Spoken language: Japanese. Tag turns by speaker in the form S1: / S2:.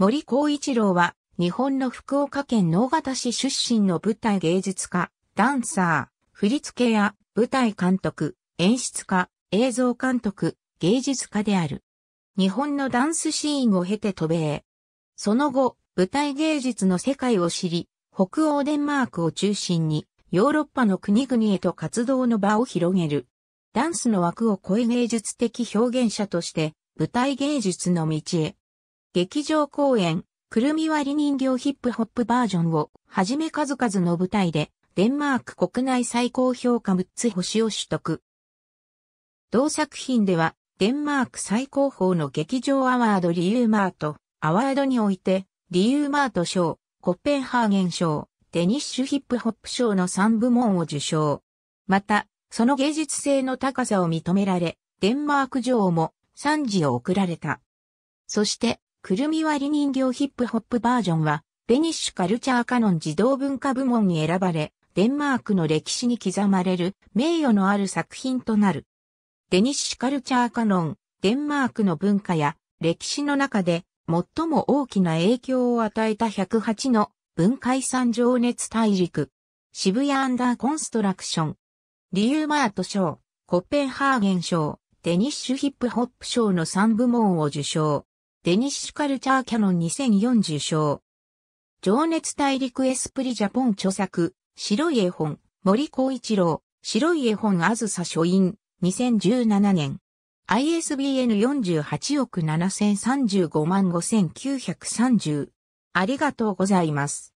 S1: 森光一郎は、日本の福岡県能方市出身の舞台芸術家、ダンサー、振付や舞台監督、演出家、映像監督、芸術家である。日本のダンスシーンを経て渡米。その後、舞台芸術の世界を知り、北欧デンマークを中心に、ヨーロッパの国々へと活動の場を広げる。ダンスの枠を超え芸術的表現者として、舞台芸術の道へ、劇場公演、くるみ割り人形ヒップホップバージョンをはじめ数々の舞台でデンマーク国内最高評価6つ星を取得。同作品ではデンマーク最高峰の劇場アワードリユーマートアワードにおいてリユーマート賞、コッペンハーゲン賞、デニッシュヒップホップ賞の3部門を受賞。また、その芸術性の高さを認められ、デンマーク女王も賛辞を贈られた。そして、くるみ割り人形ヒップホップバージョンは、デニッシュカルチャーカノン児童文化部門に選ばれ、デンマークの歴史に刻まれる名誉のある作品となる。デニッシュカルチャーカノン、デンマークの文化や歴史の中で最も大きな影響を与えた108の文化遺産情熱大陸。渋谷アンダーコンストラクション。リユーマート賞、コッペンハーゲン賞、デニッシュヒップホップ賞の3部門を受賞。デニッシュカルチャーキャノン2 0 4 0賞。情熱大陸エスプリジャポン著作、白い絵本、森光一郎、白い絵本あずさ書院、2017年。ISBN 48億7035万5930。ありがとうございます。